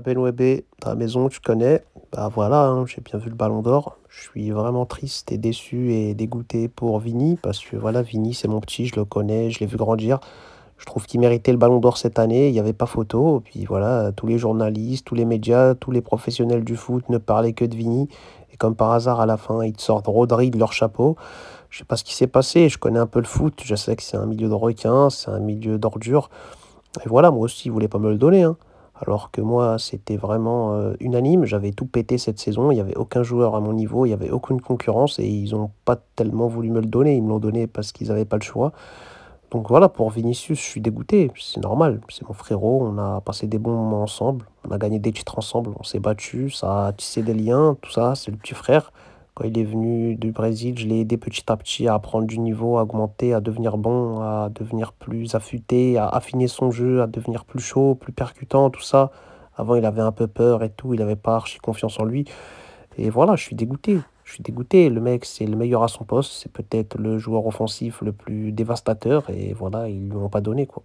tu Webé, ta maison, tu connais. Bah voilà, hein, j'ai bien vu le ballon d'or. Je suis vraiment triste et déçu et dégoûté pour Vini parce que voilà, Vini, c'est mon petit, je le connais, je l'ai vu grandir. Je trouve qu'il méritait le ballon d'or cette année, il n'y avait pas photo. Et puis voilà, tous les journalistes, tous les médias, tous les professionnels du foot ne parlaient que de Vini. Et comme par hasard, à la fin, ils te sortent Rodri de leur chapeau. Je sais pas ce qui s'est passé, je connais un peu le foot, je sais que c'est un milieu de requins, c'est un milieu d'ordures. Et voilà, moi aussi, ils voulaient pas me le donner. Hein alors que moi c'était vraiment euh, unanime, j'avais tout pété cette saison, il n'y avait aucun joueur à mon niveau, il n'y avait aucune concurrence et ils n'ont pas tellement voulu me le donner, ils me l'ont donné parce qu'ils n'avaient pas le choix. Donc voilà, pour Vinicius, je suis dégoûté, c'est normal, c'est mon frérot, on a passé des bons moments ensemble, on a gagné des titres ensemble, on s'est battu, ça a tissé des liens, tout ça, c'est le petit frère. Quand il est venu du Brésil, je l'ai aidé petit à petit à prendre du niveau, à augmenter, à devenir bon, à devenir plus affûté, à affiner son jeu, à devenir plus chaud, plus percutant, tout ça. Avant, il avait un peu peur et tout, il n'avait pas archi confiance en lui. Et voilà, je suis dégoûté. Je suis dégoûté. Le mec, c'est le meilleur à son poste. C'est peut-être le joueur offensif le plus dévastateur. Et voilà, ils ne lui ont pas donné, quoi.